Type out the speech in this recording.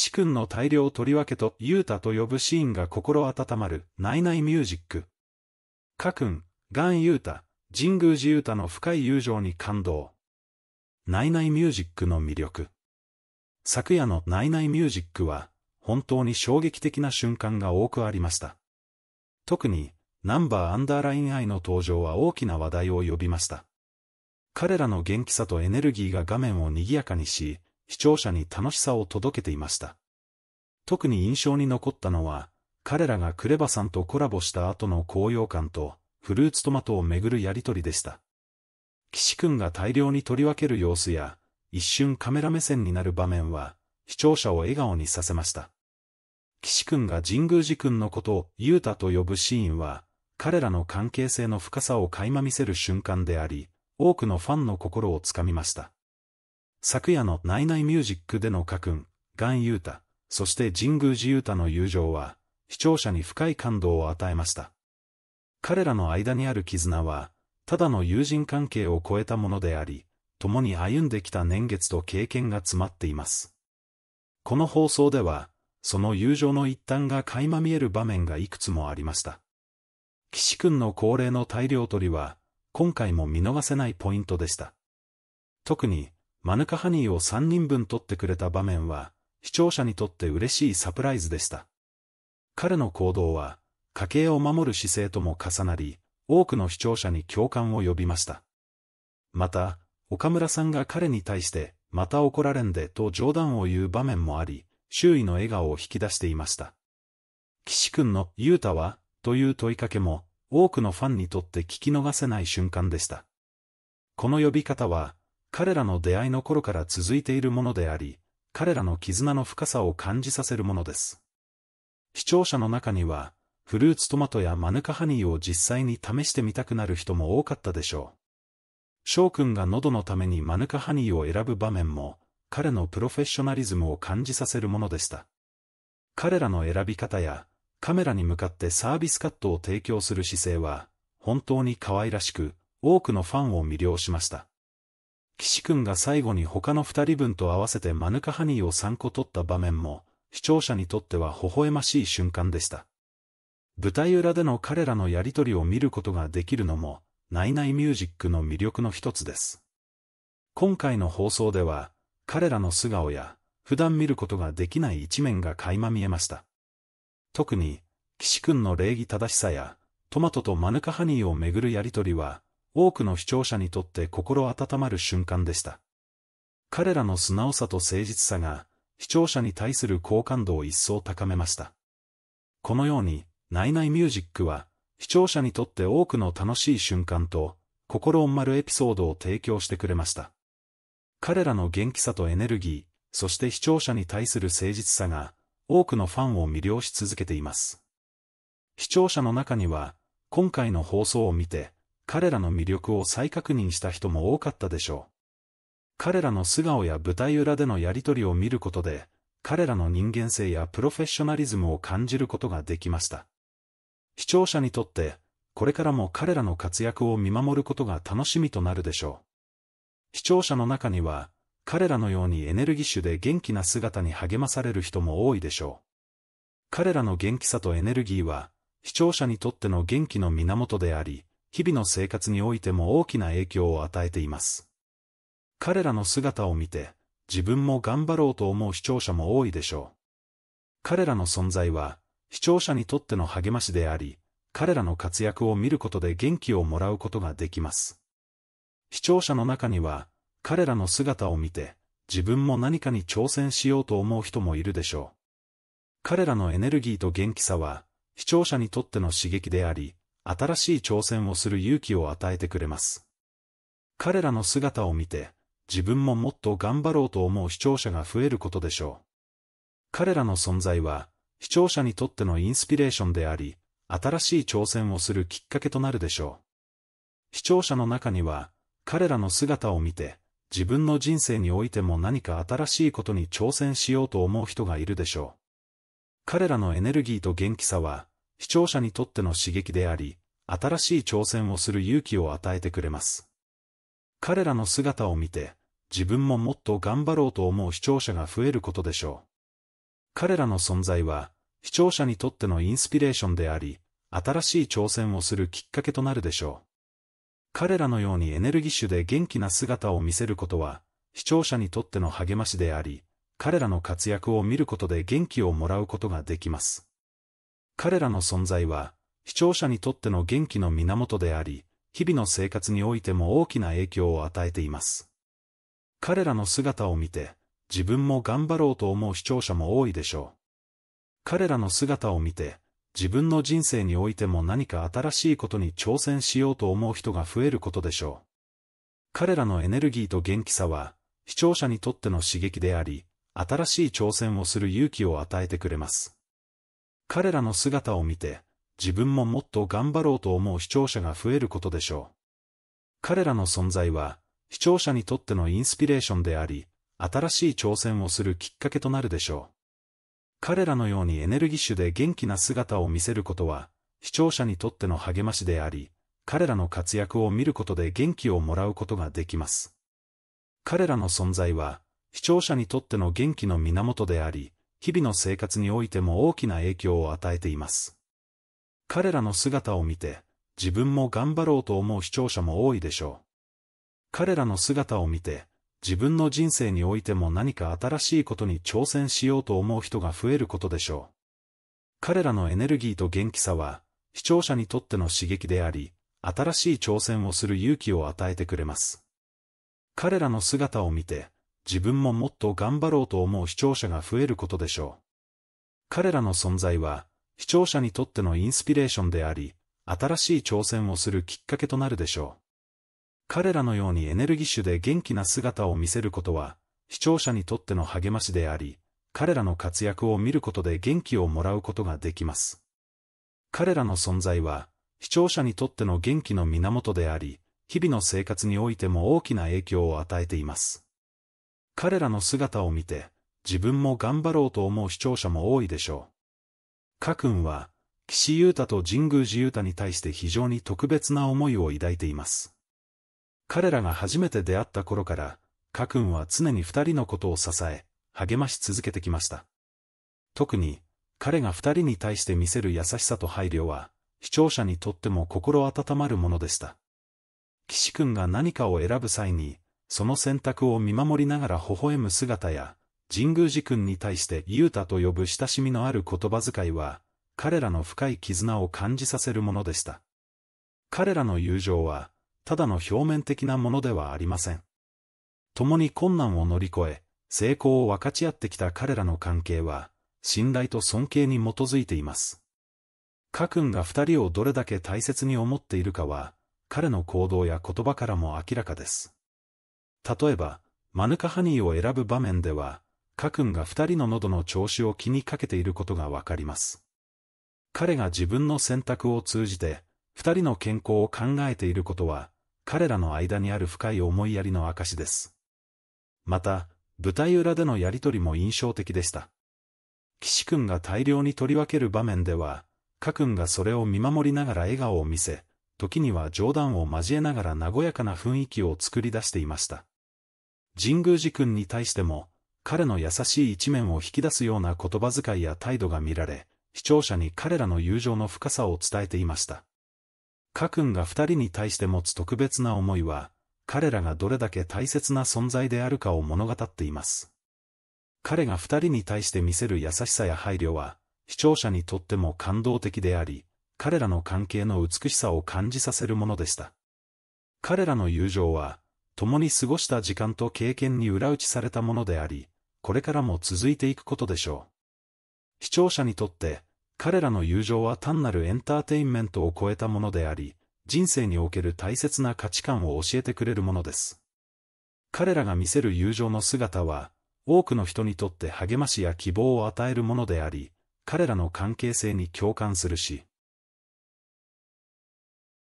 岸くんの大量取り分けと、ゆうたと呼ぶシーンが心温まる、ないないミュージック。かくん、ガンゆうた、神宮寺ゆうたの深い友情に感動。ないないミュージックの魅力。昨夜のないないミュージックは、本当に衝撃的な瞬間が多くありました。特に、ナンバーアンダーライン愛の登場は大きな話題を呼びました。彼らの元気さとエネルギーが画面を賑やかにし、視聴者に楽しさを届けていました。特に印象に残ったのは、彼らがクレバさんとコラボした後の高揚感と、フルーツトマトをめぐるやりとりでした。岸くんが大量に取り分ける様子や、一瞬カメラ目線になる場面は、視聴者を笑顔にさせました。岸くんが神宮寺くんのことをユータと呼ぶシーンは、彼らの関係性の深さを垣間見せる瞬間であり、多くのファンの心をつかみました。昨夜のナイナイミュージックでの家訓、ガン・ユータ、そして神宮寺ユータの友情は、視聴者に深い感動を与えました。彼らの間にある絆は、ただの友人関係を超えたものであり、共に歩んできた年月と経験が詰まっています。この放送では、その友情の一端が垣間見える場面がいくつもありました。岸くんの恒例の大量取りは、今回も見逃せないポイントでした。特に、マヌカハニーを3人分取ってくれた場面は、視聴者にとって嬉しいサプライズでした。彼の行動は、家計を守る姿勢とも重なり、多くの視聴者に共感を呼びました。また、岡村さんが彼に対して、また怒られんでと冗談を言う場面もあり、周囲の笑顔を引き出していました。岸くんの、ゆうたは、という問いかけも、多くのファンにとって聞き逃せない瞬間でした。この呼び方は、彼らの出会いの頃から続いているものであり、彼らの絆の深さを感じさせるものです。視聴者の中には、フルーツトマトやマヌカハニーを実際に試してみたくなる人も多かったでしょう。翔くんが喉のためにマヌカハニーを選ぶ場面も、彼のプロフェッショナリズムを感じさせるものでした。彼らの選び方や、カメラに向かってサービスカットを提供する姿勢は、本当に可愛らしく、多くのファンを魅了しました。岸くんが最後に他の二人分と合わせてマヌカハニーを三個取った場面も、視聴者にとっては微笑ましい瞬間でした。舞台裏での彼らのやりとりを見ることができるのも、ナイナイミュージックの魅力の一つです。今回の放送では、彼らの素顔や、普段見ることができない一面が垣間見えました。特に、岸くんの礼儀正しさや、トマトとマヌカハニーをめぐるやりとりは、多くの視聴者にとって心温まる瞬間でした。彼らの素直さと誠実さが、視聴者に対する好感度を一層高めました。このように、ナイナイミュージックは、視聴者にとって多くの楽しい瞬間と、心を丸エピソードを提供してくれました。彼らの元気さとエネルギー、そして視聴者に対する誠実さが、多くのファンを魅了し続けています。視聴者の中には、今回の放送を見て、彼らの魅力を再確認した人も多かったでしょう。彼らの素顔や舞台裏でのやりとりを見ることで、彼らの人間性やプロフェッショナリズムを感じることができました。視聴者にとって、これからも彼らの活躍を見守ることが楽しみとなるでしょう。視聴者の中には、彼らのようにエネルギッシュで元気な姿に励まされる人も多いでしょう。彼らの元気さとエネルギーは、視聴者にとっての元気の源であり、日々の生活においても大きな影響を与えています。彼らの姿を見て、自分も頑張ろうと思う視聴者も多いでしょう。彼らの存在は、視聴者にとっての励ましであり、彼らの活躍を見ることで元気をもらうことができます。視聴者の中には、彼らの姿を見て、自分も何かに挑戦しようと思う人もいるでしょう。彼らのエネルギーと元気さは、視聴者にとっての刺激であり、新しい挑戦をする勇気を与えてくれます。彼らの姿を見て、自分ももっと頑張ろうと思う視聴者が増えることでしょう。彼らの存在は、視聴者にとってのインスピレーションであり、新しい挑戦をするきっかけとなるでしょう。視聴者の中には、彼らの姿を見て、自分の人生においても何か新しいことに挑戦しようと思う人がいるでしょう。彼らのエネルギーと元気さは、視聴者にとっての刺激であり、新しい挑戦をする勇気を与えてくれます。彼らの姿を見て、自分ももっと頑張ろうと思う視聴者が増えることでしょう。彼らの存在は、視聴者にとってのインスピレーションであり、新しい挑戦をするきっかけとなるでしょう。彼らのようにエネルギッシュで元気な姿を見せることは、視聴者にとっての励ましであり、彼らの活躍を見ることで元気をもらうことができます。彼らの存在は、視聴者にとっての元気の源であり、日々の生活においても大きな影響を与えています。彼らの姿を見て、自分も頑張ろうと思う視聴者も多いでしょう。彼らの姿を見て、自分の人生においても何か新しいことに挑戦しようと思う人が増えることでしょう。彼らのエネルギーと元気さは、視聴者にとっての刺激であり、新しい挑戦をする勇気を与えてくれます。彼らの姿を見て、自分ももっと頑張ろうと思う視聴者が増えることでしょう。彼らの存在は、視聴者にとってのインスピレーションであり、新しい挑戦をするきっかけとなるでしょう。彼らのようにエネルギッシュで元気な姿を見せることは、視聴者にとっての励ましであり、彼らの活躍を見ることで元気をもらうことができます。彼らの存在は、視聴者にとっての元気の源であり、日々の生活においても大きな影響を与えています。彼らの姿を見て、自分も頑張ろうと思う視聴者も多いでしょう。彼らの姿を見て、自分の人生においても何か新しいことに挑戦しようと思う人が増えることでしょう。彼らのエネルギーと元気さは、視聴者にとっての刺激であり、新しい挑戦をする勇気を与えてくれます。彼らの姿を見て、自分ももっと頑張ろうと思う視聴者が増えることでしょう。彼らの存在は、視聴者にとってのインスピレーションであり、新しい挑戦をするきっかけとなるでしょう。彼らのようにエネルギッシュで元気な姿を見せることは、視聴者にとっての励ましであり、彼らの活躍を見ることで元気をもらうことができます。彼らの存在は、視聴者にとっての元気の源であり、日々の生活においても大きな影響を与えています。彼らの姿を見て、自分も頑張ろうと思う視聴者も多いでしょう。カ君は、岸優太と神宮寺優太に対して非常に特別な思いを抱いています。彼らが初めて出会った頃から、カンは常に二人のことを支え、励まし続けてきました。特に、彼が二人に対して見せる優しさと配慮は、視聴者にとっても心温まるものでした。岸君が何かを選ぶ際に、その選択を見守りながら微笑む姿や、神宮寺君に対して雄太と呼ぶ親しみのある言葉遣いは、彼らの深い絆を感じさせるものでした。彼らの友情は、ただの表面的なものではありません。共に困難を乗り越え、成功を分かち合ってきた彼らの関係は、信頼と尊敬に基づいています。カ君が二人をどれだけ大切に思っているかは、彼の行動や言葉からも明らかです。例えば、マヌカハニーを選ぶ場面では、カクンが二人の喉の調子を気にかけていることがわかります。彼が自分の選択を通じて、二人の健康を考えていることは、彼らの間にある深い思いやりの証です。また、舞台裏でのやりとりも印象的でした。岸君が大量に取り分ける場面では、カ君がそれを見守りながら笑顔を見せ、時には冗談を交えながら和やかな雰囲気を作り出していました。神宮寺君に対しても、彼の優しい一面を引き出すような言葉遣いや態度が見られ、視聴者に彼らの友情の深さを伝えていました。く君が二人に対して持つ特別な思いは、彼らがどれだけ大切な存在であるかを物語っています。彼が二人に対して見せる優しさや配慮は、視聴者にとっても感動的であり、彼らの関係の美しさを感じさせるものでした。彼らの友情は、共に過ごした時間と経験に裏打ちされたものであり、これからも続いていくことでしょう。視聴者にとって、彼らの友情は単なるエンターテインメントを超えたものであり、人生における大切な価値観を教えてくれるものです。彼らが見せる友情の姿は、多くの人にとって励ましや希望を与えるものであり、彼らの関係性に共感するし、